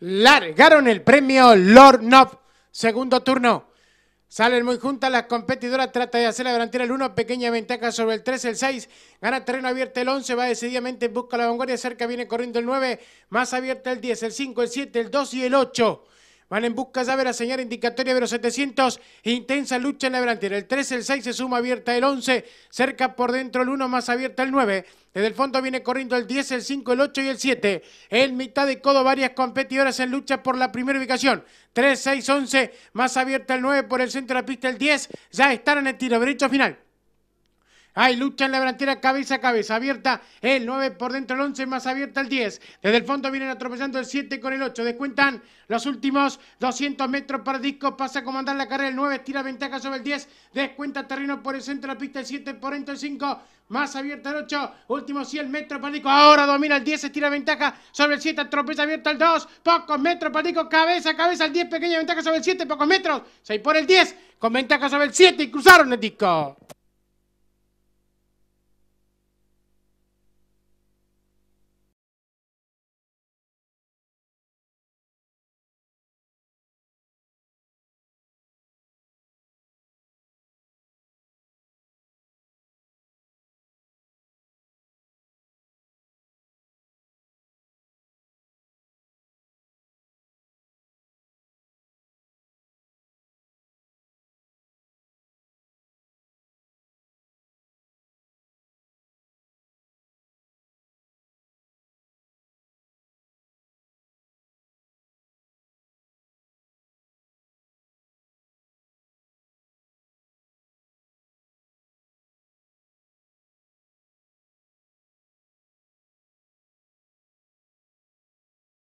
largaron el premio Lord Knopf, segundo turno. Salen muy juntas las competidoras, trata de hacer la delantera el 1, pequeña ventaja sobre el 3, el 6, gana terreno abierto el 11, va decididamente busca la vanguardia, cerca viene corriendo el 9, más abierta el 10, el 5, el 7, el 2 y el 8. Van en busca ya de la señal indicatoria de los 700. Intensa lucha en la delantera. El 3, el 6 se suma abierta el 11. Cerca por dentro el 1, más abierta el 9. Desde el fondo viene corriendo el 10, el 5, el 8 y el 7. En mitad de codo varias competidoras en lucha por la primera ubicación. 3, 6, 11, más abierta el 9 por el centro de la pista el 10. Ya están en el tiro derecho final. Hay lucha en la delantera, cabeza a cabeza, abierta el 9 por dentro el 11, más abierta el 10. Desde el fondo vienen atropellando el 7 con el 8. Descuentan los últimos 200 metros para disco, pasa a comandar la carrera el 9, tira ventaja sobre el 10. Descuenta terreno por el centro de la pista el 7 por dentro el 5. Más abierta el 8, último 100 metros para disco. Ahora domina el 10, estira ventaja sobre el 7, atropella abierta el 2. Pocos metros para disco, cabeza a cabeza el 10, pequeña ventaja sobre el 7, pocos metros. 6 por el 10, con ventaja sobre el 7 y cruzaron el disco.